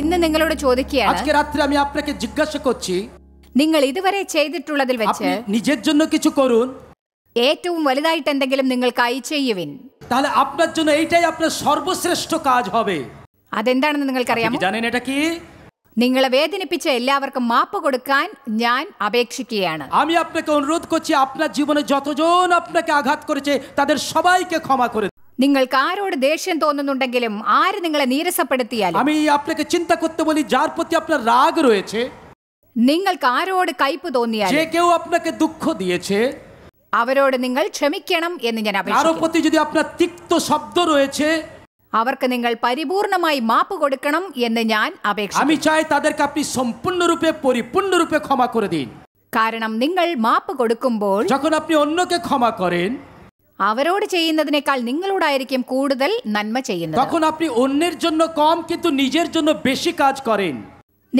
ഇന്ന് നിങ്ങളോട് ചോദിക്കുകയാണ് നിങ്ങൾ ഇതുവരെ ചെയ്തിട്ടുള്ളതിൽ വെച്ച് ഏറ്റവും വലുതായിട്ട് എന്തെങ്കിലും നിങ്ങൾ കൈ ചെയ്യുവിൻ അതെന്താണെന്ന് നിങ്ങൾക്കറിയാം നിങ്ങളെ വേദനിപ്പിച്ച എല്ലാവർക്കും മാപ്പ് കൊടുക്കാൻ ഞാൻ അപേക്ഷിക്കുകയാണ് അനുരോധ് ജീവനെ ജീവനെ ആഘാത് നിങ്ങൾക്ക് ആരോട് ദേഷ്യം തോന്നുന്നുണ്ടെങ്കിലും ആര് നിങ്ങളെ നീരസപ്പെടുത്തിയാൽ നിങ്ങൾക്ക് ആരോട് കയ്പ് തോന്നിയാൽ അവരോട് നിങ്ങൾ ക്ഷമിക്കണം എന്ന് ഞാൻ അപേക്ഷിക്കുന്നു അവർക്ക് നിങ്ങൾ പരിപൂർണമായി മാപ്പ് കൊടുക്കണം എന്ന് ഞാൻ അപേക്ഷിക്കുന്നു ক্ষমা കാരണം നിങ്ങൾ മാപ്പ് കൊടുക്കുമ്പോൾ যখন আপনি ক্ষমা করেন അവരോട് ചെയ്യുന്നതിനേക്കാൾ നിങ്ങളോടായിരിക്കും കൂടുതൽ നന്മ ചെയ്യുന്നത്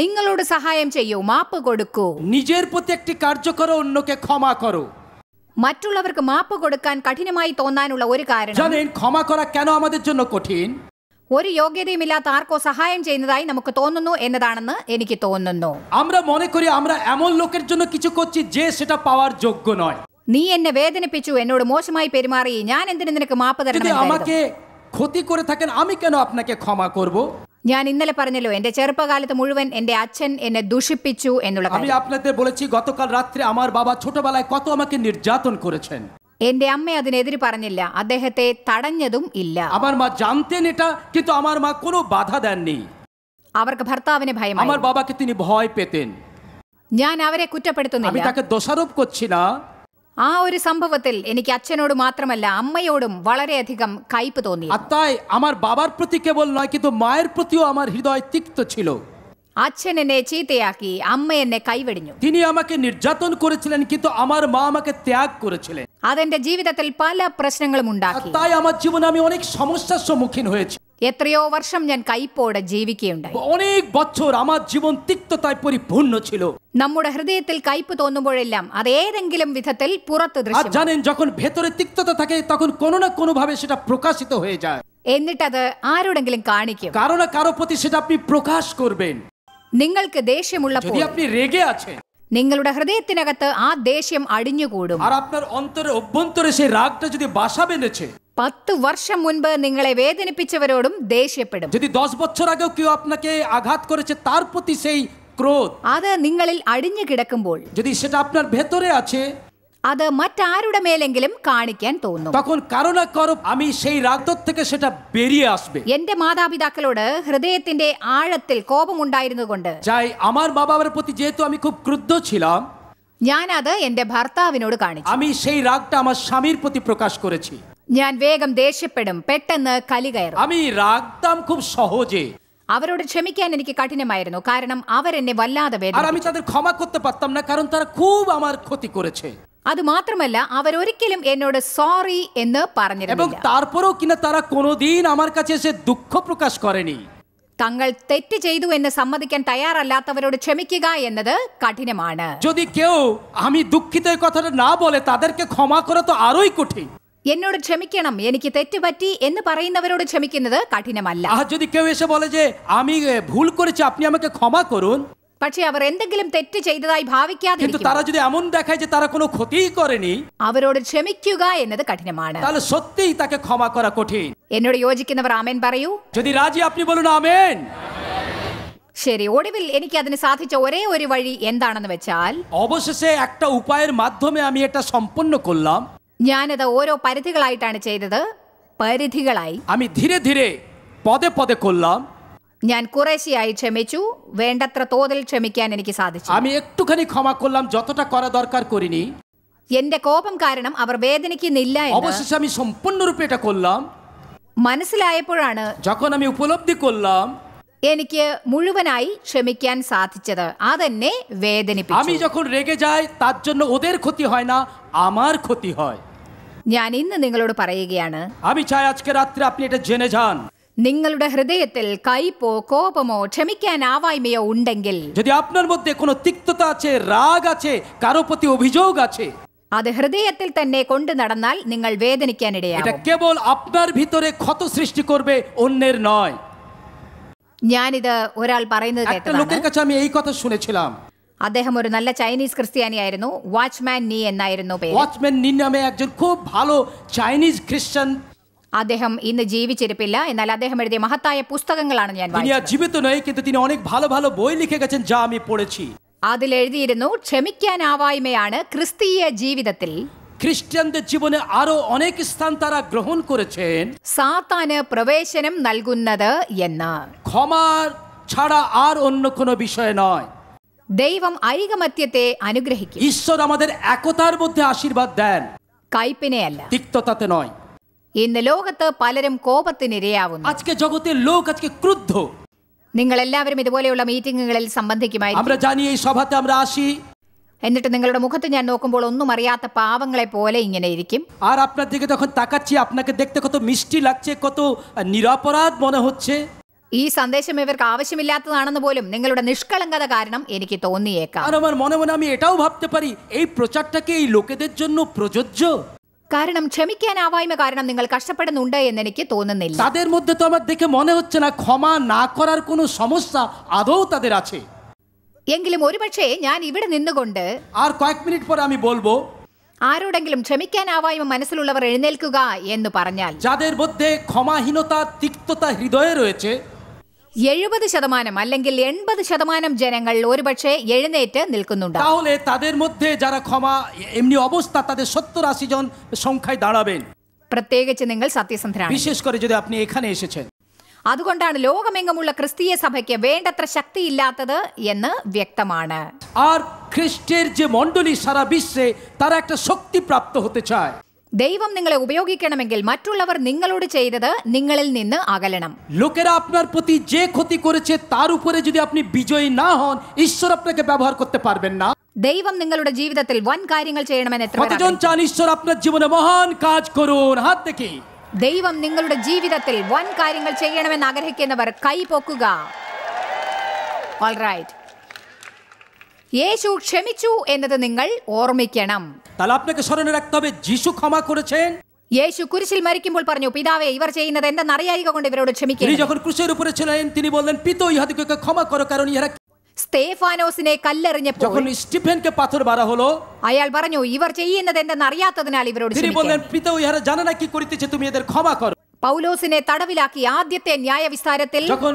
നിങ്ങളോട് സഹായം ചെയ്യൂ മാപ്പ് കൊടുക്കൂ മറ്റുള്ളവർക്ക് മാപ്പ് കൊടുക്കാൻ കഠിനമായി തോന്നാനുള്ള ഒരു കാരണം ഒരു യോഗ്യതയും ഇല്ലാത്ത ആർക്കോ സഹായം ചെയ്യുന്നതായി നമുക്ക് തോന്നുന്നു എന്നതാണെന്ന് എനിക്ക് തോന്നുന്നു നീ എന്നെ വേദനിപ്പിച്ചു എന്നോട് മോശമായി പെരുമാറി ഞാൻ എന്തിനു നിനക്ക് മാപ്പ് തരണം ഞാൻ ഇന്നലെ പറഞ്ഞല്ലോ എന്റെ ചെറുപ്പകാലത്ത് മുഴുവൻ എന്റെ അച്ഛൻ എന്നെ ദുഷിപ്പിച്ചു എന്നുള്ള എന്റെ അമ്മ അതിനെതിരി പറഞ്ഞില്ല അദ്ദേഹത്തെ തടഞ്ഞതും ഇല്ല അവർക്ക് ഭർത്താവിനെ ഭയം ഞാൻ അവരെ കുറ്റപ്പെടുത്തുന്നില്ല ആ ഒരു സംഭവത്തിൽ എനിക്ക് അച്ഛനോട് മാത്രമല്ല അമ്മയോടും വളരെയധികം കയ്പ് തോന്നി তাই അച്ഛൻ എന്നെ ചീത്തയാക്കി അമ്മ എന്നെ കൈവെടിഞ്ഞു তিনি আমাকে അതെന്റെ ജീവിതത്തിൽ പല പ്രശ്നങ്ങളും ഉണ്ടാക്കി তাই আমার എത്രയോ വർഷം ഞാൻ കൈപ്പോടെ ജീവിക്കുകയുണ്ടായി অনেক বছর আমার জীবন তিক্ততায় পরিপূর্ণ ছিল നമ്മുടെ ഹൃദയത്തിൽ കയ്പ് തോന്നുമ്പോഴെല്ലാം അത് ഏതെങ്കിലും വിധത്തിൽ പുറത്ത് আর ദൃശ്യമാകും. জানেন যখন ভেতরে তিক্ততা থাকে তখন কোনো না কোনো ভাবে সেটা প্রকাশিত হয়ে যায় എന്നിട്ടത് ആരോടെങ്കിലും കാണിക്കും কারো কারো প্রতি সেটা আপনি প্রকাশ করবেন നിങ്ങൾക്ക് যদি ദേഷ്യമുള്ളപ്പോൾ আপনি রেগে আছেন നിങ്ങളുടെ ഹൃദയത്തിനകത്ത് ആ ദേഷ്യം അടിഞ്ഞുകൂടും আর আপনার অন্তরে অভ্যন্তরে সেই রাগটা যদি বাসা বেঁধেছে പത്ത് വർഷം മുൻപ് നിങ്ങളെ വേദനിപ്പിച്ചവരോടും ദേഷ്യപ്പെടും যদি দশ বছর আগেও কেউ আপনাকে আঘাত করেছে তার প্রতি সেই ক্রোধ അത് നിങ്ങളിൽ അടിഞ്ഞു കിടക്കുമ്പോൾ যদি সেটা আপনার ভেতরে আছে അത് മറ്റാരുടെ മേലെങ്കിലും കാണിക്കാൻ തോന്നും তখন কারো না কারো আমি সেই রাগদর থেকে সেটা বেরিয়ে আসবে എന്റെ മാതാപിതാക്കളോട് ഹൃദയത്തിന്റെ ആഴത്തിൽ കോപമുണ്ടായിരുന്നുകൊണ്ട് যাই আমার মা বাবার প্রতি যেহেতু আমি খুব ক্রুদ্ধ ছিলাম ഞാനത് എന്റെ ഭർത്താവിനോട് കാണിച്ചു আমি সেই রাগটা আমার স্বামীর প্রতি প্রকাশ করেছি ഞാൻ വേഗം ദേഷ്യപ്പെടും പെട്ടെന്ന് കലി കയറും খুব അവരോട് ക്ഷമിക്കാൻ എനിക്ക് കഠിനമായിരുന്നു കാരണം അവരെന്നെ വല്ലാതെ ক্ষমা করতে পারতাম না কারণ তারা খুব আমার ক্ষতি করেছে അത് മാത്രമല്ല അവരൊരിക്കലും എന്നോട് സോറി എന്ന് এবং কিনা তারা কোনোদিন আমার কাছে এসে করেনি തങ്ങൾ തെറ്റ് ചെയ്തു എന്ന് സമ്മതിക്കാൻ തയ്യാറല്ലാത്തവരോട് ക്ഷമിക്കുക എന്നത് കഠിനമാണ് কেউ আমি কথাটা না তাদেরকে ক্ষমা എന്നോട് ക്ഷമിക്കണം എനിക്ക് തെറ്റ് പറ്റി എന്ന് പറയുന്നവരോട് ക്ഷമിക്കുന്നത് കഠിനമല്ല আজ പക്ഷെ അവർ എന്തെങ്കിലും തെറ്റ് ചെയ്തതായി ഭാവിക്കാതെ അവരോട് ക്ഷമിക്കുക എന്നത് കഠിനമാണ് എന്നോട് യോജിക്കുന്നവർ ആമേൻ പറയൂ যদি ശരി ഒടുവിൽ എനിക്ക് അതിന് സാധിച്ച ഒരേ ഒരു വഴി എന്താണെന്ന് വെച്ചാൽ অবশেষে একটা উপায়ের মাধ্যমে আমি এটা করলাম ഞാനത് ഓരോ പരിധികളായിട്ടാണ് ചെയ്തത് പരിധികളായി আমি ধীরে ধীরে পদে ഞാൻ കുറേശ്ശെയായി ക്ഷമിച്ചു വേണ്ടത്ര തോതിൽ ക്ഷമിക്കാൻ എനിക്ക് സാധിച്ചു আমি একটুখানি ক্ষমা করলাম যতটা দরকার করিনি എന്റെ കോപം കാരണം അവർ വേദനിക്കുന്നില്ല എന്ന് മനസ്സിലായപ്പോഴാണ് যখন আমি উপলব্ধি എനിക്ക് മുഴുവനായി ക്ഷമിക്കാൻ സാധിച്ചത് അതെന്നെ വേദനിപ്പിച്ചു আমি যখন রেগে যাই তার জন্য ওদের ক্ষতি হয় না আমার ক্ষতি হয় ഞാൻ ഇന്ന് നിങ്ങളോട് പറയുകയാണ് আমি চাই আজকে রাত্রে আপনি এটা জেনে যান നിങ്ങളുടെ ഹൃദയത്തിൽ കയ്പോ കോപമോ ക്ഷമിക്കാൻ ക്ഷമിക്കാനാവായ്മയോ ഉണ്ടെങ്കിൽ যদি আপনার মধ্যে কোনো তিক্ততা আছে রাগ আছে কারো প্রতি অভিযোগ আছে അത് ഹൃദയത്തിൽ തന്നെ കൊണ്ട് നടന്നാൽ നിങ്ങൾ വേദനിക്കാനിടയാകും এটা কেবল আপনার ভিতরে ক্ষত সৃষ্টি করবে অন্যের নয় ഞാനിത് ഒരാൾ പറയുന്നത് শুনেছিলাম അദ്ദേഹം ഒരു നല്ല ചൈനീസ് ക്രിസ്ത്യാനിയായിരുന്നു വാച്ച്മാൻ നീ എന്നായിരുന്നു പേര് ওয়াচম্যান ভালো അദ്ദേഹം ഇന്ന് ജീവിച്ചിരിപ്പില്ല എന്നാൽ അദ്ദേഹം എഴുതിയ മഹത്തായ പുസ്തകങ്ങളാണ് ഞാൻ വായിച്ചത് অনেক ভালো ভালো বই গেছেন যা আমি അതിൽ എഴുതിയിരുന്നു ക്ഷമിക്കാനാവായ്മയാണ് ക്രിസ്തീയ ജീവിതത്തിൽ ക്രിസ്ത്യന്റെ ജീവന് ആരോ അനേക സ്ഥാൻ താര ഗ്രഹൺ കുറച്ചേൻ സാത്താന് പ്രവേശനം നൽകുന്നത് എന്ന് ക്ഷമാർ ছাড়া আর অন্য কোনো বিষয় নয় ദൈവം ഐകമത്യത്തെ അനുഗ്രഹിക്കും ഈശ്വർ আমাদের একতার মধ্যে আশীর্বাদ দেন കയ്പിനെയല്ല തിക്തതത്തെ নয় ഇന്ന് ലോകത്ത് പലരും കോപത്തിനിരയാവുന്നു আজকে জগতে লোক আজকে ক্রুদ্ধ നിങ്ങൾ എല്ലാവരും ഇതുപോലെയുള്ള മീറ്റിംഗുകളിൽ സംബന്ധിക്കുമായി আমরা জানি এই সভাতে আমরা আসি എന്നിട്ട് നിങ്ങളുടെ മുഖത്ത് ഞാൻ നോക്കുമ്പോൾ ഒന്നും അറിയാത്ത പാവങ്ങളെ പോലെ ഇങ്ങനെ ഇരിക്കും আপনাকে দেখতে কত মিষ্টি লাগছে কত মনে হচ্ছে ഈ സന്ദേശം ഇവർക്ക് ആവശ്യമില്ലാത്തതാണെന്ന് പോലും നിങ്ങളുടെ നിഷ്കളങ്കത കാരണം എനിക്ക് തോന്നിയേക്കാം আমার মনে মনে আমি এটাও ভাবতে পারি লোকেদের জন্য കാരണം ക്ഷമിക്കാനാവായ്മ കാരണം നിങ്ങൾ കഷ്ടപ്പെടുന്നുണ്ട് എന്ന് എനിക്ക് തോന്നുന്നില്ല তো আমার দেখে মনে হচ্ছে না ক্ষমা না করার কোনো সমস্যা আদৌ তাদের আছে എങ്കിലും ഒരുപക്ഷേ ഞാൻ ഇവിടെ നിന്നുകൊണ്ട് ആരോടെങ്കിലും ക്ഷമിക്കാനാവായ്മ മനസ്സിലുള്ളവർ എഴുന്നേൽക്കുക എന്ന് പറഞ്ഞാൽ എഴുപത് ശതമാനം അല്ലെങ്കിൽ എൺപത് ശതമാനം ജനങ്ങൾ ഒരുപക്ഷെ എഴുന്നേറ്റ് നിൽക്കുന്നുണ്ട് তাদের মধ্যে যারা ক্ষমা এমনি অবস্থা তাদের 70 80 জন সংখ্যায় দাঁড়াবেন പ്രത്യേകിച്ച് നിങ്ങൾ സത്യസന്ധരാണ് বিশেষ করে যদি আপনি এখানে അതുകൊണ്ടാണ് ലോകമെങ്ങുമുള്ള ക്രിസ്തീയ സഭയ്ക്ക് വേണ്ടത്ര ശക്തിയില്ലാത്തത് എന്ന് വ്യക്തമാണ് সারা বিশ্বে একটা শক্তি হতে চায় ദൈവം നിങ്ങളെ ഉപയോഗിക്കണമെങ്കിൽ മറ്റുള്ളവർ നിങ്ങളോട് ചെയ്തത് നിങ്ങളിൽ നിന്ന് അകലണം লোকেরা ক্ষতি করেছে তার উপরে যদি আপনি বিজয়ী না হন ঈশ্বর আপনাকে ব্যবহার করতে পারবেন না ദൈവം നിങ്ങളുടെ ജീവിതത്തിൽ വൻ കാര്യങ്ങൾ ചെയ്യണമെന്ന് എത്ര কতজন চান ঈশ্বর আপনার জীবনে কাজ করুন হাত ദൈവം നിങ്ങളുടെ ജീവിതത്തിൽ വൻ കാര്യങ്ങൾ ചെയ്യണമെന്ന് ആഗ്രഹിക്കുന്നവർ കൈ പൊക്കുക യേശു ക്ഷമിച്ചു എന്നത് നിങ്ങൾ ഓർമ്മിക്കണം যিশু ক্ষমা করেছেন യേശു കുരിശിൽ മരിക്കുമ്പോൾ പറഞ്ഞു പിതാവേ ഇവർ ചെയ്യുന്നത് എന്തെന്ന് അറിയായിക കൊണ്ട് ഇവരോട് ക്ഷമിക്കുന്നു സ്റ്റേഫാനോസിനെ കല്ലെറിഞ്ഞപ്പോൾ যখন স্টিফেনকে അയാൾ പറഞ്ഞു ഇവർ ചെയ്യുന്നത് എന്തെന്ന് അറിയാത്തതിനാൽ ഇവരോട് তিনি বললেন পিতা പൗലോസിനെ തടവിലാക്കി ആദ്യത്തെ ന്യായവിസ്താരത്തിൽ যখন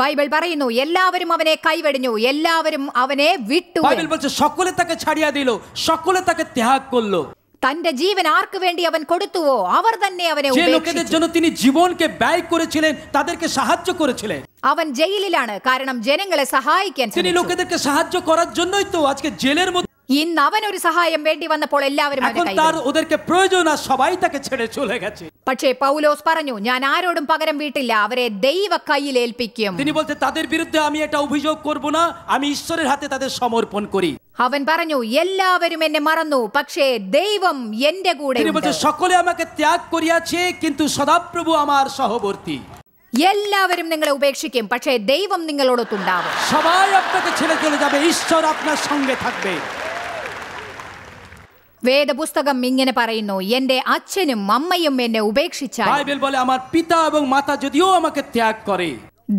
ബൈബിൾ പറയുന്നു എല്ലാവരും അവനെ കൈവെടിഞ്ഞു എല്ലാവരും അവനെ വിട്ടു ബൈബിൾ সকলে তাকে ছাড়িয়া দিল সকলে তাকে തന്റെ ജീവൻ ആർക്ക് വേണ്ടി അവൻ കൊടുത്തുവോ അവർ തന്നെ അവനെ যে লোকেদের জন্য তিনি জীবনকে ব্যয় করেছিলেন তাদেরকে সাহায্য করেছিলেন അവൻ ജയിലിലാണ് കാരണം ജനങ്ങളെ സഹായിക്കാൻ তিনি লোকেদেরকে সাহায্য করার জন্যই তো আজকে জেলের মধ্যে ഇന്ന് അവൻ ഒരു സഹായം വേണ്ടി വന്നപ്പോൾ എല്ലാവരും ওদেরকে প্রয়োজন আর সবাই তাকে ছেড়ে চলে গেছে പക്ഷേ പൗലോസ് പറഞ്ഞു ഞാൻ ആരോടും പകരം വീട്ടില്ല അവരെ ദൈവ കയ്യിൽ ഏൽപ്പിക്കും তিনি বলতে তাদের বিরুদ্ধে আমি এটা অভিযোগ করব না আমি ঈশ্বরের হাতে তাদের সমর্পণ করি അവൻ പറഞ്ഞു എല്ലാവരും എന്നെ മറന്നു പക്ഷേ ദൈവം എന്റെ കൂടെ എല്ലാവരും നിങ്ങളെ ഉപേക്ഷിക്കും പക്ഷേ ദൈവം നിങ്ങളോടൊത്തുണ്ടാവും വേദപുസ്തകം ഇങ്ങനെ പറയുന്നു എന്റെ അച്ഛനും അമ്മയും എന്നെ ഉപേക്ഷിച്ച ബൈബിൾ പോലെ আমার পিতা এবং মাতা যদিও আমাকে ত্যাগ করে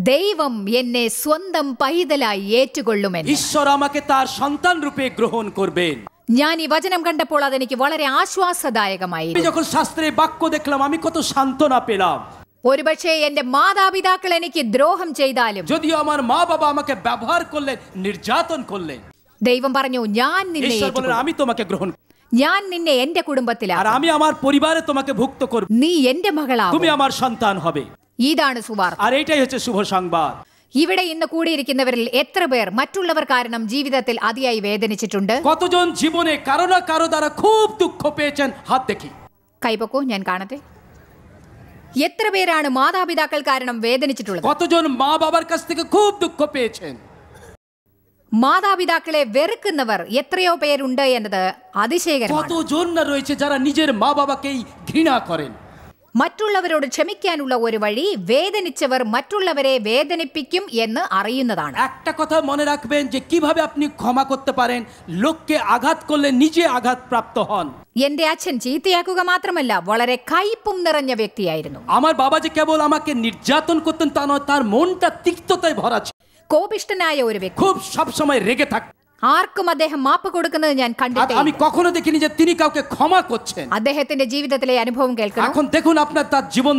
দৈবম এনে സ്വന്തം പൈതലായി ഏറ്റുകൊള്ളുമെന്ന് ঈশ্বর আমাকে তার সন্তান রূপে গ্রহণ করবেন ഞാൻ ഈ വചനം കണ്ടപ്പോൾ അതെനിക്ക് വളരെ ആശ്വാസദായകമായി যখন শাস্ত্রে বাক্য দেখলাম আমি কত সান্ত্বনা পেলাম ഒരുപക്ഷെ എന്റെ മാതാപിതാക്കൾ എനിക്ക് ദ്രോഹം ചെയ്താലും যদিও আমার মা বাবা আমাকে ব্যবহার করলেন নির্যাতন করলেন ദൈവം പറഞ്ഞു ഞാൻ നിന്നെ ঈশ্বর বলেন আমি তোমাকে গ্রহণ ഞാൻ നിന്നെ എന്റെ കുടുംബത്തിലാണ് আর আমি আমার পরিবারে তোমাকে ভুক্ত করব നീ എന്റെ മകളാകും তুমি আমার সন্তান হবে ഇതാണ് സുവാർത്ത ഇവിടെ ഇന്ന് കൂടിയിരിക്കുന്നവരിൽ എത്ര പേർ മറ്റുള്ളവർ കാരണം ജീവിതത്തിൽ അതിയായി വേദനിച്ചിട്ടുണ്ട് কতজন খুব দুঃখ হাত দেখি കൈപൊക്കോ ഞാൻ കാണട്ടെ എത്ര പേരാണ് മാതാപിതാക്കൾ കാരണം വേദനിച്ചിട്ടുള്ളത് মা খুব দুঃখ മാതാപിതാക്കളെ വെറുക്കുന്നവർ എത്രയോ പേരുണ്ട് എന്നത് അതിശയകരമാണ് রয়েছে যারা নিজের মা বাবাকেই ঘৃণা করেন മറ്റുള്ളവരോട് ക്ഷമിക്കാനുള്ള ഒരു വഴി വേദനിച്ചവർ മറ്റുള്ളവരെ വേദനിപ്പിക്കും എന്ന് അറിയുന്നതാണ് রাখবেন যে কিভাবে আপনি ক্ষমা করতে পারেন লোককে আঘাত করলে নিজে হন എന്റെ അച്ഛൻ ചീത്തയാക്കുക മാത്രമല്ല വളരെ കയ്പും നിറഞ്ഞ വ്യക്തിയായിരുന്നു കോപിഷ്ടനായ আমাকে করতেন তার মনটা ভরা ഒരു വ്യക്തി খুব সব ആർക്കും അദ്ദേഹം മാപ്പ് കൊടുക്കുന്നത് ഞാൻ കണ്ടിട്ടില്ല কখনো দেখিনি അദ്ദേഹത്തിന്റെ ജീവിതത്തിലെ അനുഭവം കേൾക്കണം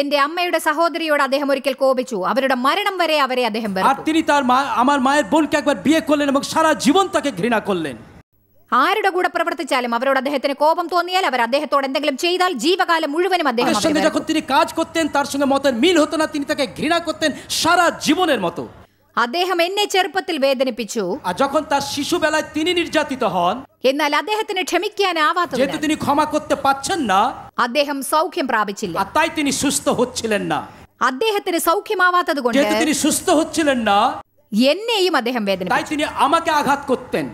എന്റെ അമ്മയുടെ സഹോദരിയോട് അദ്ദേഹം ഒരിക്കൽ കോപിച്ചു അവരുടെ മരണം വരെ അവരെ അദ്ദേഹം তিনি তার আমার মায়ের বোনকে একবার বিয়ে করলেন এবং সারা জীবন তাকে ঘৃণা করলেন ആരുടെ കൂടെ പ്രവർത്തിച്ചാലും അവരോട് അദ്ദേഹത്തിന് കോപം തോന്നിയാൽ അവർ അദ്ദേഹത്തോട് എന്തെങ്കിലും ചെയ്താൽ ജീവകാലം മുഴുവനും അദ്ദേഹം তিনি কাজ করতেন তার সঙ্গে মতের মিল হতো না ঘৃণা করতেন সারা জীবনের মতো അദ്ദേഹം എന്നെ ചെറുപ്പത്തിൽ വേദനിപ്പിച്ചു হন എന്നാൽ അദ്ദേഹത്തിന് ക്ഷമിക്കാനാവാത്ത ক্ষমা করতে না അദ്ദേഹം സൗഖ്യം പ്രാപിച്ചില്ല সুস্থ হচ্ছিলেন না അദ്ദേഹത്തിന് സൗഖ്യമാവാത്തത് കൊണ്ട് সুস্থ হচ্ছিলেন না എന്നെയും അദ്ദേഹം വേദന আমাকে আঘাত করতেন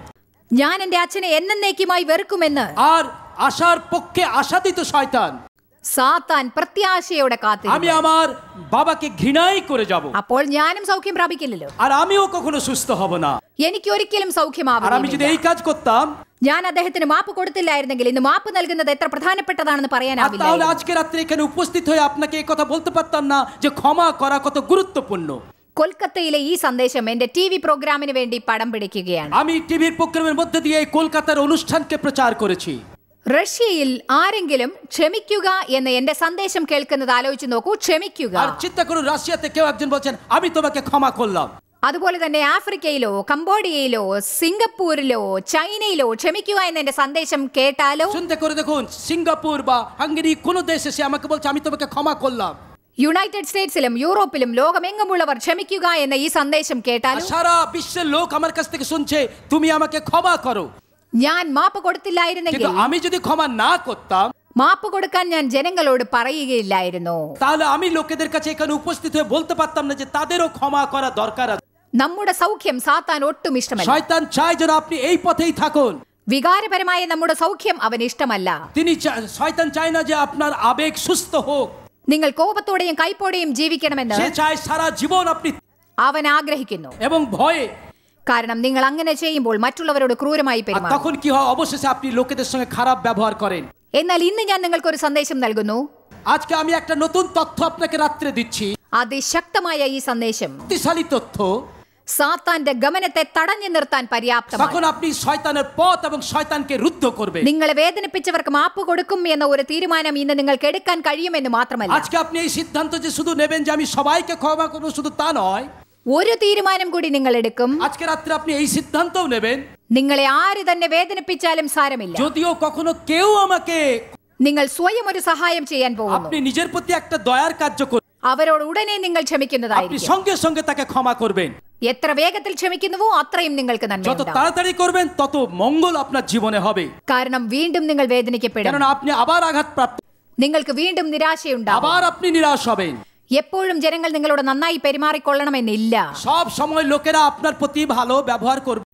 ഞാൻ എന്റെ അച്ഛനെ എന്നേക്കുമായി വെറുക്കുമെന്ന് আর আশার পক্ষে আশাদিত শয়তান സാത്താൻ പ്രത്യാശയോടെ আমি আমার ঘৃণাই করে যাব അപ്പോൾ ഞാനും സൗഖ്യം പ്രാപിക്കില്ലല്ലോ আর কখনো সুস্থ হব না എനിക്ക് ഒരിക്കലും আর আমি ഞാൻ അദ്ദേഹത്തിന് മാപ്പ് കൊടുത്തില്ലായിരുന്നെങ്കിൽ ഇന്ന് മാപ്പ് നൽകുന്നത് എത്ര പ്രധാനപ്പെട്ടതാണെന്ന് പറയാനാവില്ല উপস্থিত হয়ে আপনাকে এই কথা বলতে পারতাম না যে ক্ষমা করা কত গুরুত্বপূর্ণ കൊൽക്കത്തയിലെ ഈ സന്ദേശം എന്റെ ടി വി പ്രോഗ്രാമിന് വേണ്ടി പടം പിടിക്കുകയാണ് আমি টিভির প্রোগ্রামের মধ্যে দিয়ে কলকাতার অনুষ্ঠানকে প্রচার করেছি റഷ്യയിൽ ആരെങ്കിലും ക്ഷമിക്കുക എന്ന എന്റെ സന്ദേശം കേൾക്കുന്നത് ആലോചിച്ച് നോക്കൂ ക്ഷമിക്കുക അതുപോലെ തന്നെ ആഫ്രിക്കയിലോ കംബോഡിയയിലോ സിംഗപ്പൂരിലോ ചൈനയിലോ ക്ഷമിക്കുക എന്ന എന്റെ സന്ദേശം കേട്ടാലോ സിംഗപ്പൂർ യുണൈറ്റഡ് സ്റ്റേറ്റ്സിലും യൂറോപ്പിലും ലോകമെങ്ങുമുള്ളവർ ക്ഷമിക്കുക എന്ന ഈ സന്ദേശം കേട്ടാൽ ഞാൻ മാപ്പ് കൊടുത്തില്ലായിരുന്നെങ്കിൽ മാപ്പ് കൊടുക്കാൻ ഞാൻ ജനങ്ങളോട് പറയുകയില്ലായിരുന്നു നമ്മുടെ സൗഖ്യം സാത്താൻ ഒട്ടും ഇഷ്ടമല്ല വികാരപരമായ നമ്മുടെ സൗഖ്യം അവൻ ഇഷ്ടമല്ല നിങ്ങൾ കോപത്തോടെയും കൈപ്പോടെയും ജീവിക്കണമെന്ന് അവൻ ആഗ്രഹിക്കുന്നു കാരണം നിങ്ങൾ അങ്ങനെ ചെയ്യുമ്പോൾ മറ്റുള്ളവരോട് ക്രൂരമായി তখন কি হয় অবশেষে আপনি লোকেদের সঙ্গে খারাপ ব্যবহার করেন എന്നാൽ ഇന്ന് ഞാൻ നിങ്ങൾക്ക് ഒരു സന്ദേശം നൽകുന്നു আজকে আমি একটা নতুন তথ্য আপনাকে রাত্রে দিচ্ছি আদি അതിശക്തമായ ഈ സന്ദേശം শক্তিশালী তথ্য സാത്താന്റെ ഗമനത്തെ തടഞ്ഞു നിർത്താൻ പര്യാപ്തമാണ് നിങ്ങളെ വേദനിപ്പിച്ചവർക്ക് മാപ്പ് കൊടുക്കും എന്ന ഒരു തീരുമാനം ഇന്ന് നിങ്ങൾക്ക് എടുക്കാൻ കഴിയുമെന്ന് മാത്രമല്ല ഒരു തീരുമാനം കൂടി നിങ്ങൾ എടുക്കും നിങ്ങളെ ആര് തന്നെ വേദനിപ്പിച്ചാലും സാരമില്ല നിങ്ങൾ സ്വയം ഒരു സഹായം ചെയ്യാൻ പോകും അവരോട് ഉടനെ നിങ്ങൾ ക്ഷമിക്കുന്നതായിരിക്കും എത്ര വേഗത്തിൽ ക്ഷമിക്കുന്നുവോ അത്രയും നിങ്ങൾക്ക് যত കാരണം വീണ്ടും നിങ്ങൾ വേദനിക്കപ്പെടും നിങ്ങൾക്ക് വീണ്ടും നിരാശയുണ്ടാവും എപ്പോഴും ജനങ്ങൾ നിങ്ങളോട് നന്നായി പെരുമാറിക്കൊള്ളണമെന്നില്ല সব সময় আপনার প্রতি ভালো ব্যবহার করবে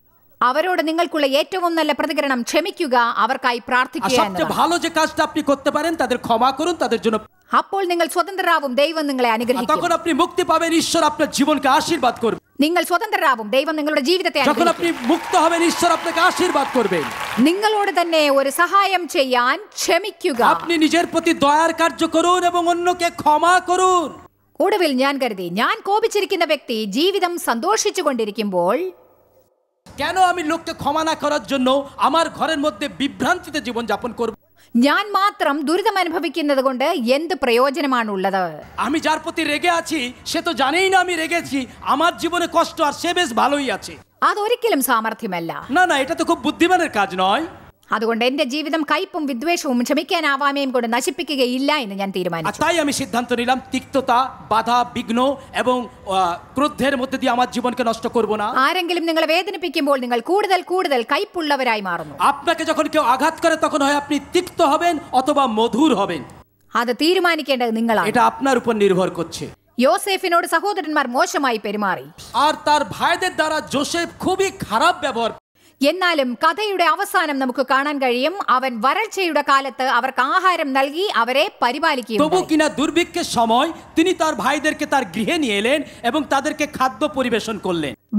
അവരോട് നിങ്ങൾക്കുള്ള ഏറ്റവും നല്ല പ്രതികരണം ക്ഷമിക്കുക അവർക്കായി പ്രാർത്ഥിക്കുക ভালো যে কাজটা আপনি করতে পারেন তাদের ক্ষমা করুন তাদের জন্য അപ്പോൾ നിങ്ങൾ സ്വതന്ത്രരാവും ദൈവം നിങ്ങളെ তখন അനുഗ്രഹിക്കും আপনি মুক্তি পাবেন ঈশ্বর আপনার জীবনকে আশীর্বাদ করবে നിങ്ങൾ സ്വതന്ത്രരാവും ദൈവം നിങ്ങളുടെ ജീവിതത്തെ যখন আপনি মুক্ত হবেন ঈশ্বর আপনাকে আশীর্বাদ করবেন നിങ്ങളോട് തന്നെ ഒരു സഹായം ചെയ്യാൻ ക്ഷമിക്കുക আপনি নিজের প্রতি দয়ার কার্য করুন এবং অন্যকে ক্ষমা করুন ഒടുവിൽ ഞാൻ കരുതി ഞാൻ കോപിച്ചിരിക്കുന്ന വ്യക്തി ജീവിതം സന്തോഷിച്ചു കൊണ്ടിരിക്കുമ്പോൾ কেন আমি লোককে ক্ষমা না করার জন্য আমার ঘরের মধ্যে বিভ্রান্তিতে জীবন যাপন করব ഞാൻ മാത്രം ദുരിതം അനുഭവിക്കുന്നത് കൊണ്ട് എന്ത് പ്രയോജനമാണ് ഉള്ളത് আমি যার প্রতি রেগে আছি সে তো জানেই না আমি রেগেছি আমার জীবনে কষ্ট আর সে বেশ ভালোই আছে അതൊരിക്കലും സാമർഥ്യമല്ല না না এটা তো খুব বুদ্ধিমানের কাজ নয় അതുകൊണ്ട് എന്റെ ജീവിതം കയ്പും വിദ്വേഷവും ക്ഷമിക്കാനാവാമയും കൊണ്ട് നശിപ്പിക്കുകയില്ല എന്ന് ഞാൻ തീരുമാനിച്ചു তাই আমি সিদ্ধান্ত নিলাম তিক্ততা বাধা বিঘ্ন এবং ক্রোধের মধ্যে দিয়ে আমার জীবনকে নষ্ট করব না ആരെങ്കിലും നിങ്ങളെ വേദനിപ്പിക്കുമ്പോൾ നിങ്ങൾ കൂടുതൽ കൂടുതൽ കയ്പുള്ളവരായി മാറുന്നു আপনাকে যখন কেউ আঘাত করে তখন হয় আপনি তিক্ত হবেন অথবা মধুর হবেন അത് തീരുമാനിക്കേണ്ടത് നിങ്ങളാണ് এটা আপনার উপর নির্ভর করছে യോസേഫിനോട് സഹോദരന്മാർ മോശമായി പെരുമാറി ആർ তার ভাইদের দ্বারা জোসেফ খুবই খারাপ ব্যবহার എന്നാലും കഥയുടെ അവസാനം നമുക്ക് കാണാൻ കഴിയും അവൻ വരൾച്ചയുടെ കാലത്ത് അവർക്ക് ആഹാരം നൽകി അവരെ പരിപാലിക്കും তবু কিনা দুর্ভিক্ষের সময় তিনি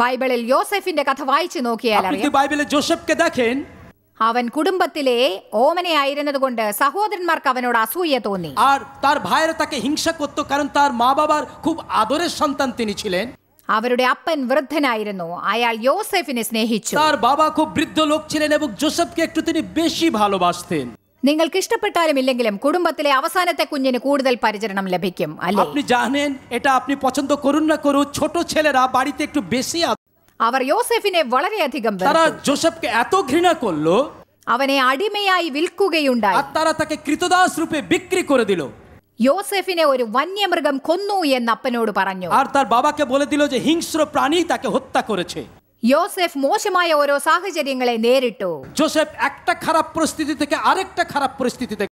ബൈബിളിൽ യോസെഫിന്റെ കഥ വായിച്ചു നോക്കിയാൽ আপনি বাইবেলে জোসেফকে দেখেন അവൻ കുടുംബത്തിലെ ഓമനയായിരുന്നതുകൊണ്ട് സഹോദരന്മാർക്ക് അവനോട് അസൂയ തോന്നി আর তার കാരണം তাকে হিংসা করত কারণ তার মা বাবার খুব আদরের সন্তান അവരുടെ അപ്പൻ വൃദ്ധനായിരുന്നു അയാൾ യോസെഫിനെ സ്നേഹിച്ചു നിങ്ങൾക്ക് ഇഷ്ടപ്പെട്ടാലും ഇല്ലെങ്കിലും കുടുംബത്തിലെ അവസാനത്തെ കുഞ്ഞിന് കൂടുതൽ പരിചരണം ലഭിക്കും അവർ യോസെഫിനെ വളരെയധികം വെറുത്തു. അവനെ അടിമയായി വിൽക്കുകയുണ്ടായി আর তারা তাকে কৃতদাস യോസെഫിനെ ഒരു വന്യമൃഗം കൊന്നു എന്ന് അപ്പനോട് പറഞ്ഞു আর তার বাবাকে বলে দিল যে হিংস্র প্রাণী তাকে হত্যা করেছে യോസെഫ് മോശമായ ഓരോ സാഹചര്യങ്ങളെ നേരിട്ടു ജോസഫ് একটা খারাপ পরিস্থিতি থেকে আরেকটা খারাপ পরিস্থিতিতে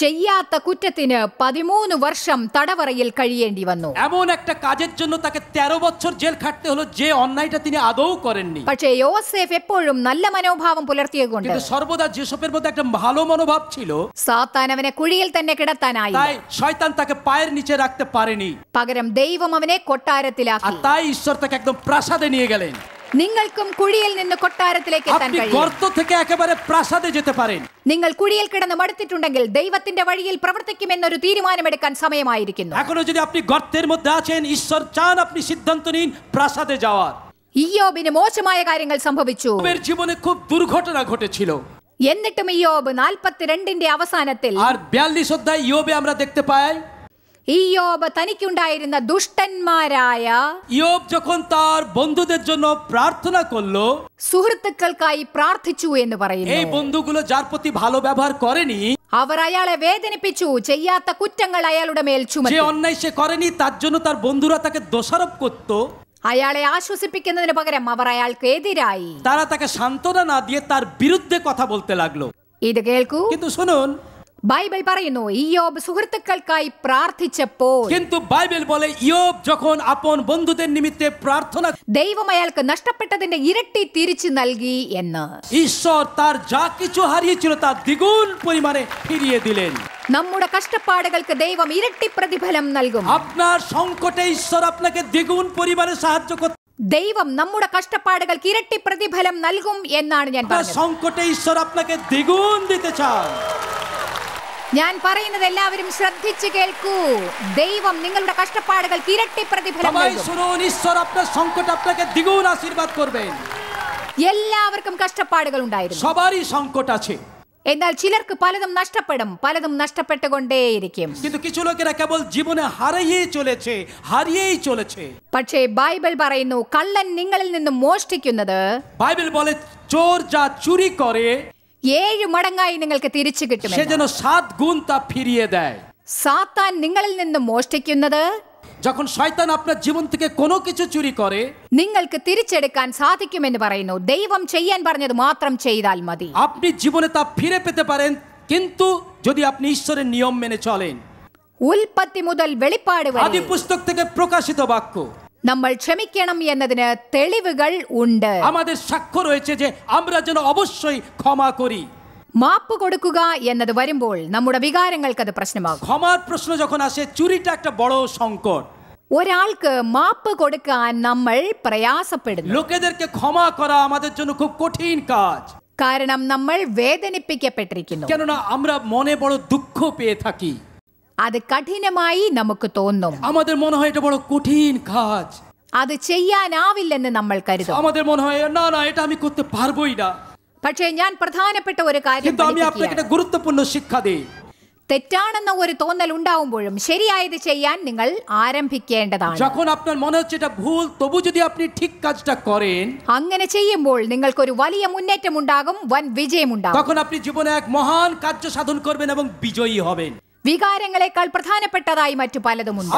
ചെയ്യാത്ത কুটത്തിന് പതിമൂന്ന് വർഷം തടവറയിൽ കഴിയേണ്ടി വന്നു এমন একটা কাজের জন্য তাকে তেরো বছর জেল খাটতে হলো যে অন্যায়টা তিনি আদৌ করেননি പക്ഷേ യോസേഫ് എപ്പോഴും നല്ല മനോഭാവം പുലർത്തിയതുകൊണ്ട് কিন্তু সর্বদা জোসেফের মধ্যে একটা ভালো মনোভাব ছিল സാത്താൻ അവനെ കുഴിയിൽ തന്നെ കിടത്താനായി তাই শয়তান তাকে পায়ের নিচে রাখতে পারেনি പകരം ദൈവം അവനെ കൊട്ടാരത്തിലാക്കി তাই ঈশ্বর তাকে একদম প্রাসাদে নিয়ে গেলেন നിങ്ങൾക്കും കുഴിയിൽ നിന്ന് കൊട്ടാരത്തിലേക്ക് എത്താൻ আপনি കഴിയും গর্ত থেকে একেবারে প্রাসাদে যেতে পারেন നിങ്ങൾ കുഴിയിൽ കിടന്ന് മടുത്തിട്ടുണ്ടെങ്കിൽ ദൈവത്തിന്റെ വഴിയിൽ പ്രവർത്തിക്കുമെന്നൊരു തീരുമാനമെടുക്കാൻ സമയമായിരിക്കുന്നു এখনো যদি আপনি গর্তের মধ্যে আছেন ঈশ্বর চান আপনি সিদ্ধান্ত নিন প্রাসাদে যাওয়ার ഇയോബിന് മോശമായ കാര്യങ്ങൾ സംഭവിച്ചു ইয়োবের জীবনে খুব দুর্ঘটনা എന്നിട്ടും അവസാനത്തിൽ আর বিয়াল্লিশ অধ্যায় ইয়োবে আমরা দেখতে পাই ഇയോബ് തനിക്കുണ്ടായിരുന്ന ദുഷ്ടന്മാരായ യോബ് যখন তার বন্ধুদের জন্য প্রার্থনা করলো സുഹൃത്തുക്കൾക്കായി പ്രാർത്ഥിച്ചു എന്ന് പറയുന്നു এই বন্ধুগুলো যার প্রতি ভালো ব্যবহার করেনি അവർ അയാളെ വേദനിപ്പിച്ചു ചെയ്യാത്ത കുറ്റങ്ങൾ അയാളുടെ മേൽ ചുമത്തി যে অন্যায় সে করেনি তার জন্য তার বন্ধুরা তাকে দোষারোপ করত അയാളെ ആശ്വസിപ്പിക്കുന്നതിന് പകരം അവർ അയാൾക്ക് എതിരായി তারা তাকে সান্ত্বনা না দিয়ে তার বিরুদ্ধে কথা বলতে লাগলো ഇത് കേൾക്കൂ কিন্তু শুনুন ബൈബിൾ പറയുന്നു ഇയോബ് സുഹൃത്തുക്കൾക്കായി പ്രാർത്ഥിച്ചപ്പോൾ কিন্তু বাইবেল বলে ইয়োব যখন আপন বন্ধুদের নিমিত্তে প্রার্থনা ദൈവം അയാൾക്ക് നഷ്ടപ്പെട്ടതിന്റെ ഇരട്ടി തിരിച്ചു നൽകി എന്ന് ঈশ্বর তার যা কিছু হারিয়েছিল তা দ্বিগুণ পরিমাণে ফিরিয়ে দিলেন നമ്മുടെ കഷ്ടപ്പാടുകൾക്ക് ദൈവം ഇരട്ടി പ്രതിഫലം നൽകും আপনার সংকটে ঈশ্বর আপনাকে দ্বিগুণ পরিমাণে সাহায্য করতে ദൈവം നമ്മുടെ കഷ്ടപ്പാടുകൾക്ക് ഇരട്ടി പ്രതിഫലം നൽകും എന്നാണ് ഞാൻ പറഞ്ഞത് সংকটে ঈশ্বর আপনাকে দ্বিগুণ দিতে চান ഞാൻ പറയുന്നത് എല്ലാവരും ശ്രദ്ധിച്ചു കേൾക്കൂ ദൈവം നിങ്ങളുടെ കഷ്ടപ്പാടുകൾ ഇരട്ടി പ്രതിഫലം എല്ലാവർക്കും കഷ്ടപ്പാടുകൾ ഉണ്ടായിരുന്നു എന്നാൽ ചിലർക്ക് പലതും നഷ്ടപ്പെടും പലതും നഷ്ടപ്പെട്ടുകൊണ്ടേയിരിക്കും പക്ഷേ ബൈബിൾ പറയുന്നു കള്ളൻ നിങ്ങളിൽ നിന്ന് മോഷ്ടിക്കുന്നത് ബൈബിൾ പോലെ ചോർ ചുരി കുറേ ഏഴ് മടങ്ങായി നിങ്ങൾക്ക് തിരിച്ചു കിട്ടും সে যেন সাত സാത്താൻ നിങ്ങളിൽ നിന്ന് മോഷ്ടിക്കുന്നത് যখন শয়তান আপনার জীবন থেকে কোনো কিছু চুরি করে നിങ്ങൾക്ക് തിരിച്ചെടുക്കാൻ സാധിക്കുമെന്ന് പറയുന്നു ദൈവം ചെയ്യാൻ പറഞ്ഞത് മാത്രം ചെയ്താൽ മതി আপনি জীবনে তা ফিরে পেতে পারেন কিন্তু যদি আপনি ঈশ্বরের নিয়ম মেনে চলেন উল্পত্তি മുതൽ വെളിപ്പാട് വരെ আদি পুস্তক থেকে প্রকাশিত বাক্য നമ്മൾ ക്ഷമിക്കണം എന്നതിന് തെളിവുകൾ ഉണ്ട് മാപ്പ് കൊടുക്കുക എന്നത് വരുമ്പോൾ നമ്മുടെ വികാരങ്ങൾക്ക് അത് പ്രശ്നമാകും যখন আসে চুরিটা একটা বড় ഒരാൾക്ക് മാപ്പ് കൊടുക്കാൻ നമ്മൾ പ്രയാസപ്പെടുന്നു আমাদের জন্য খুব কঠিন কাজ കാരണം നമ്മൾ വേദനിപ്പിക്കപ്പെട്ടിരിക്കുന്നു কেননা বড় দুঃখ পেয়ে থাকি അത് കഠിനമായി നമുക്ക് തോന്നും আমাদের মনে হয় এটা বড় কঠিন কাজ അത് ചെയ്യാനാവില്ലെന്ന് നമ്മൾ കരുതും আমাদের মনে হয় না না এটা আমি করতে পারবোই না പക്ഷേ ഞാൻ പ്രധാനപ്പെട്ട ഒരു കാര്യം একটা গুরুত্বপূর্ণ শিক্ষা দেই തെറ്റാണെന്ന ഒരു തോന്നൽ ഉണ്ടാവുമ്പോഴും ശരിയായത് ചെയ്യാൻ നിങ്ങൾ ആരംഭിക്കേണ്ടതാണ് যখন আপনার মনে ভুল তবু যদি আপনি ঠিক কাজটা করেন അങ്ങനെ ചെയ്യുമ്പോൾ നിങ്ങൾക്ക് ഒരു വലിയ മുന്നേറ്റം ഉണ്ടാകും വൻ വിജയം তখন আপনি জীবনে এক মহান কার্য সাধন করবেন এবং বিজয়ী হবেন വികാരങ്ങളെക്കാൾ പ്രധാനപ്പെട്ടതായി മറ്റു പലതുമുണ്ട്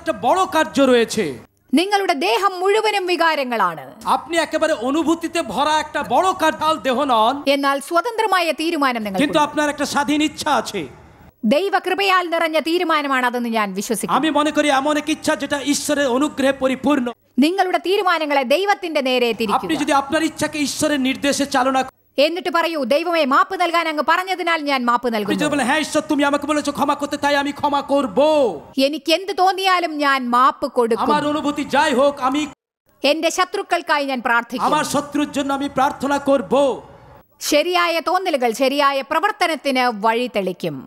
একটা বড় কার্য রয়েছে നിങ്ങളുടെ ദേഹം മുഴുവനും വികാരങ്ങളാണ് ভরা একটা বড় എന്നാൽ സ്വതന്ത്രമായ തീരുമാനം നിങ്ങൾ কিন্তু আপনার একটা স্বাধীন ইচ্ছা আছে ദൈവകൃപയാൽ നിറഞ്ഞ തീരുമാനമാണ് അതെന്ന് ഞാൻ വിശ്വസിക്കുന്നു আমি মনে করি এমন ইচ্ছা যেটা ঈশ্বরের পরিপূর্ণ നിങ്ങളുടെ തീരുമാനങ്ങളെ ദൈവത്തിന്റെ നേരെ തിരിച്ചു আপনি যদি আপনার ইচ্ছাকে ঈশ্বরের চালনা എന്നിട്ട് പറയൂ ദൈവമേ മാപ്പ് നൽകാൻ അങ്ങ് പറഞ്ഞതിനാൽ ഞാൻ മാപ്പ് നൽകുന്നു എനിക്ക് എന്ത് തോന്നിയാലും ഞാൻ മാപ്പ് കൊടുക്കും എന്റെ ശത്രുക്കൾക്കായി ഞാൻ പ്രാർത്ഥിക്കും ശരിയായ തോന്നലുകൾ ശരിയായ പ്രവർത്തനത്തിന് വഴി തെളിക്കും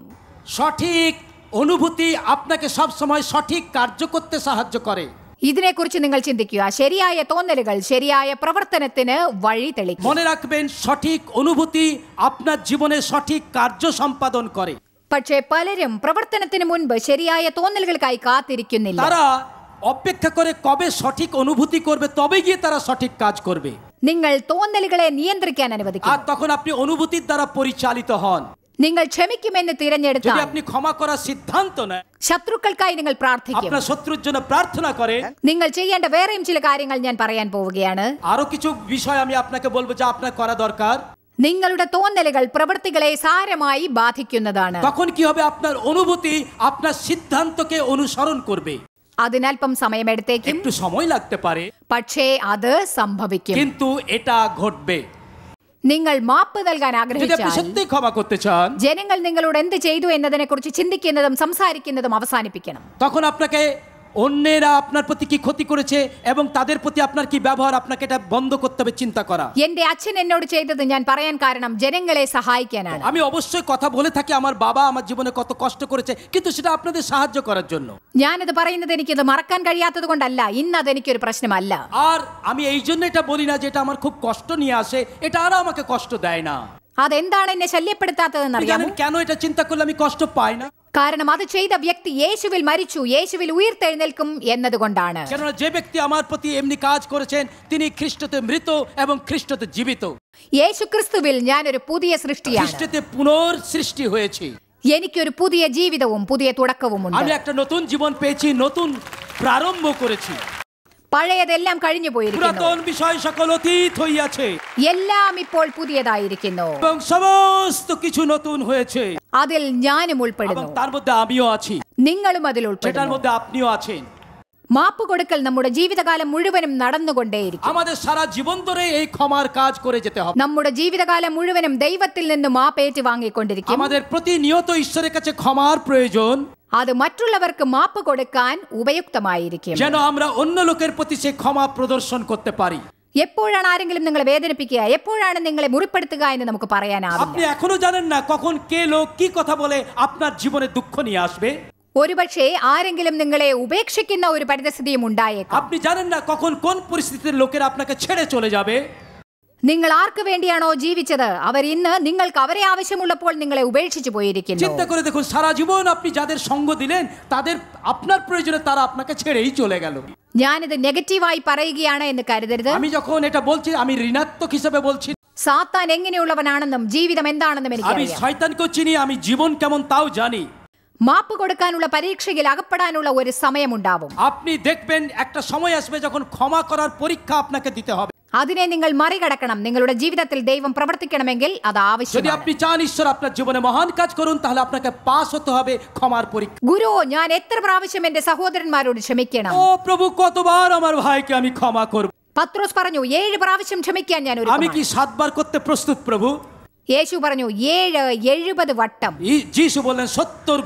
সঠিক অনুভূতি আপনাকে সবসময় সঠিক কার্য করতে সাহায্য করে ഇതിനെക്കുറിച്ച് നിങ്ങൾ ചിന്തിക്കുക ശരിയായ തോന്നലുകൾ ശരിയായ പ്രവർത്തനത്തിന് വഴി തെളിക്കും মনে রাখবেন সঠিক অনুভূতি আপনার জীবনে সঠিক কার্য সম্পাদন করে പക്ഷേ പലരും പ്രവർത്തനത്തിന് മുൻപ് ശരിയായ തോന്നലുകൾക്കായി കാത്തിരിക്കുന്നില്ല তারা অপেক্ষা করে কবে সঠিক অনুভূতি করবে তবে গিয়ে তারা সঠিক কাজ করবে നിങ്ങൾ തോന്നലുകളെ നിയന്ത്രിക്കാൻ അനുവദിക്കുക আর তখন আপনি অনুভূতির দ্বারা পরিচালিত হন നിങ്ങൾ ക്ഷമിക്കുമെന്ന് തിരഞ്ഞെടുത്ത আপনি ক্ষমা করার ശത്രുക്കൾക്കായി നിങ്ങൾ പ്രാർത്ഥിക്കും আপনার നിങ്ങൾ ചെയ്യേണ്ട വേറെയും ചില കാര്യങ്ങൾ ഞാൻ പറയാൻ പോവുകയാണ് কিছু বিষয় আমি আপনাকে বলবো যা আপনার করা দরকার നിങ്ങളുടെ തോന്നലുകൾ പ്രവൃത്തികളെ സാരമായി ബാധിക്കുന്നതാണ് তখন কি হবে আপনার অনুভূতি আপনার অনুসরণ করবে അതിനൽപ്പം സമയമെടുത്തേക്കും একটু সময় লাগতে পারে പക്ഷേ അത് സംഭവിക്കും কিন্তু এটা ঘটবে നിങ്ങൾ മാപ്പ് നൽകാൻ ആഗ്രഹിച്ചാൽ ജനങ്ങൾ നിങ്ങളോട് എന്ത് ചെയ്തു എന്നതിനെ കുറിച്ച് ചിന്തിക്കുന്നതും സംസാരിക്കുന്നതും അവസാനിപ്പിക്കണം অন্যেরা আপনার প্রতি কি ক্ষতি করেছে এবং তাদের প্রতি আপনার কি ব্যবহার আপনাকে এটা বন্ধ করতে হবে চিন্তা করা എന്റെ അച്ഛൻ എന്നോട് ചെയ്തത് ഞാൻ പറയാൻ കാരണം ജനങ്ങളെ സഹായിക്കാനാണ് আমি অবশ্যই কথা বলে থাকি আমার বাবা আমার জীবনে কত কষ্ট করেছে কিন্তু সেটা আপনাদের সাহায্য করার জন্য ഞാനിത് പറയുന്നത് എനിക്കിത് മറക്കാൻ കഴിയാത്തത് കൊണ്ടല്ല ഇന്ന് അതെനിക്കൊരു പ്രശ്നമല്ല আর আমি এই জন্য এটা বলি না যে এটা আমার খুব কষ্ট নিয়ে আসে এটা আর আমাকে কষ্ট দেয় না അതെന്താണ് എന്നെ ശല്യപ്പെടുത്താത്തതെന്ന് അറിയാമോ കാരണം അത് ചെയ്ത വ്യക്തി യേശുവിൽ മരിച്ചു യേശുവിൽ ഉയർത്തെഴുന്നേൽക്കും എന്നതുകൊണ്ടാണ് কেননা করেছেন তিনি মৃত এবং জীবিত യേശു ക്രിസ്തുവിൽ ഞാൻ ഒരു പുതിയ സൃഷ്ടിയാണ് എനിക്കൊരു പുതിയ ജീവിതവും പുതിയ തുടക്കവും ഉണ്ട് আমি একটা নতুন জীবন পেয়েছি নতুন করেছি പഴയതെല്ലാം കഴിഞ്ഞു പോയിരിക്കുന്നു എല്ലാം ഇപ്പോൾ അതിൽ ഞാനും ഉൾപ്പെടുന്നു നിങ്ങളും അതിൽ ഉൾപ്പെടുന്നു മാപ്പ് കൊടുക്കൽ നമ്മുടെ ജീവിതകാലം മുഴുവനും നടന്നുകൊണ്ടേയിരിക്കും നമ്മുടെ ജീവിതകാലം മുഴുവനും ദൈവത്തിൽ നിന്ന് മാപ്പേറ്റ് വാങ്ങിക്കൊണ്ടിരിക്കും അത് മറ്റുള്ളവർക്ക് മാപ്പ് കൊടുക്കാൻ ഉപയുക്തമായിരിക്കും যেন എപ്പോഴാണ് ആരെങ്കിലും നിങ്ങളെ വേദനിപ്പിക്കുക എപ്പോഴാണ് നിങ്ങളെ മുറിപ്പെടുത്തുക എന്ന് നമുക്ക് আপনি പറയാനാവില്ല জানেন না কখন কে লোক কি কথা বলে আপনার জীবনে দুঃখ নিয়ে আসবে ഒരുപക്ഷെ ആരെങ്കിലും നിങ്ങളെ ഉപേക്ഷിക്കുന്ന ഒരു പരിതസ്ഥിതിയും ഉണ്ടായേക്കാം আপনি জানেন না কখন কোন পরিস্থিতির লোকেরা আপনাকে ছেড়ে চলে যাবে നിങ്ങൾ ആർക്ക് വേണ്ടിയാണോ ജീവിച്ചത് അവർ ഇന്ന് നിങ്ങൾക്ക് അവരെ ആവശ്യമുള്ളപ്പോൾ നിങ്ങളെ ഉപേക്ഷിച്ചു പോയിരിക്കുന്നു যাদের দিলেন তাদের চলে গেল ഞാനിത് നെഗറ്റീവായി പറയുകയാണ് എന്ന് കരുതരുത് এটা আমি ঋণাত্মক বলছি സാത്താൻ എങ്ങനെയുള്ളവനാണെന്നും ജീവിതം എന്താണെന്നും എനിക്ക് আমি শয়তানকে চিনি আমি জীবন কেমন তাও জানি മാപ്പ് കൊടുക്കാനുള്ള പരീക്ഷയിൽ അകപ്പെടാനുള്ള ഒരു സമയമുണ്ടാവും আপনি দেখবেন একটা সময় আসবে যখন ক্ষমা করার পরীক্ষা আপনাকে দিতে হবে അതിനെ നിങ്ങൾ മറികടക്കണം നിങ്ങളുടെ ജീവിതത്തിൽ ദൈവം പ്രവർത്തിക്കണമെങ്കിൽ അത് যদি ആവശ്യമാണ് আপনি চান ঈশ্বর আপনার জীবনে মহান কাজ করুন তাহলে আপনাকে হবে পরীক্ষা ഗുരു ഞാൻ എത്ര പ്രാവശ്യം എന്റെ സഹോദരന്മാരോട് ക്ഷമിക്കണം ও প্রভু কতবার আমার ভাইকে আমি ক্ষমা করব പത്രോസ് പറഞ്ഞു ഏഴ് പ്രാവശ്യം ക്ഷമിക്കാൻ ഞാൻ আমি কি সাতবার করতে প্রস্তুত প্রভু യേശു പറഞ്ഞു ഏഴ് എഴുപത് വട്ടം ജീശു ബോലൻ സത്തൊർ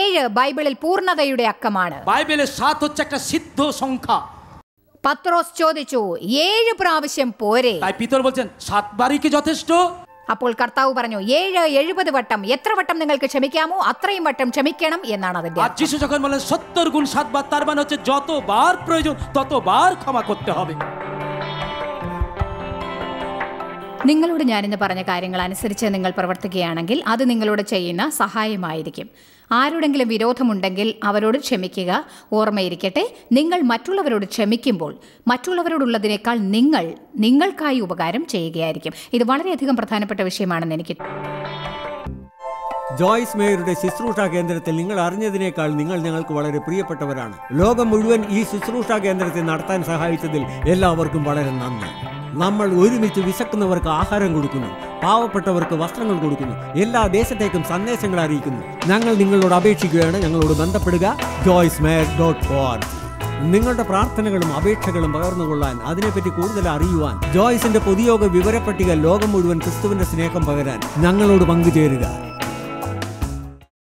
ഏഴ് ബൈബിളിൽ പൂർണ്ണതയുടെ അക്കമാണ് ബൈബിളിൽ സാത്ത് ഒച്ചക്ക പത്രോസ് ചോദിച്ചു ഏഴ് പ്രാവശ്യം പോരെ പിതർ അപ്പോൾ കർത്താവ് പറഞ്ഞു ഏഴ് എഴുപത് വട്ടം എത്ര വട്ടം നിങ്ങൾക്ക് ക്ഷമിക്കാമോ അത്രയും വട്ടം ക്ഷമിക്കണം എന്നാണ് അതിന്റെ যীশু যখন বলেন 70 গুণ সাতবার നിങ്ങളോട് ഞാനിന്ന് പറഞ്ഞ കാര്യങ്ങൾ അനുസരിച്ച് നിങ്ങൾ പ്രവർത്തിക്കുകയാണെങ്കിൽ അത് നിങ്ങളോട് ചെയ്യുന്ന സഹായമായിരിക്കും ആരോടെങ്കിലും വിരോധമുണ്ടെങ്കിൽ അവരോട് ക്ഷമിക്കുക ഓർമ്മയിരിക്കട്ടെ നിങ്ങൾ മറ്റുള്ളവരോട് ക്ഷമിക്കുമ്പോൾ മറ്റുള്ളവരോടുള്ളതിനേക്കാൾ നിങ്ങൾ നിങ്ങൾക്കായി ഉപകാരം ചെയ്യുകയായിരിക്കും ഇത് വളരെയധികം പ്രധാനപ്പെട്ട വിഷയമാണെന്ന് എനിക്ക് ജോയ്സ് മേയറുടെ ശുശ്രൂഷാ കേന്ദ്രത്തിൽ നിങ്ങൾ അറിഞ്ഞതിനേക്കാൾ നിങ്ങൾ ഞങ്ങൾക്ക് വളരെ പ്രിയപ്പെട്ടവരാണ് ലോകം മുഴുവൻ ഈ ശുശ്രൂഷാ കേന്ദ്രത്തെ നടത്താൻ സഹായിച്ചതിൽ എല്ലാവർക്കും വളരെ നന്ദി നമ്മൾ ഒരുമിച്ച് വിശക്കുന്നവർക്ക് ആഹാരം കൊടുക്കുന്നു പാവപ്പെട്ടവർക്ക് വസ്ത്രങ്ങൾ കൊടുക്കുന്നു എല്ലാ ദേശത്തേക്കും സന്ദേശങ്ങൾ അറിയിക്കുന്നു ഞങ്ങൾ നിങ്ങളോട് അപേക്ഷിക്കുകയാണ് ഞങ്ങളോട് ബന്ധപ്പെടുക ജോയ്സ് ഡോട്ട് നിങ്ങളുടെ പ്രാർത്ഥനകളും അപേക്ഷകളും പകർന്നുകൊള്ളാൻ അതിനെപ്പറ്റി കൂടുതൽ അറിയുവാൻ ജോയ്സിന്റെ പൊതുയോഗ വിവരപ്പട്ടിക ലോകം മുഴുവൻ ക്രിസ്തുവിന്റെ സ്നേഹം പകരാൻ ഞങ്ങളോട് പങ്കുചേരുക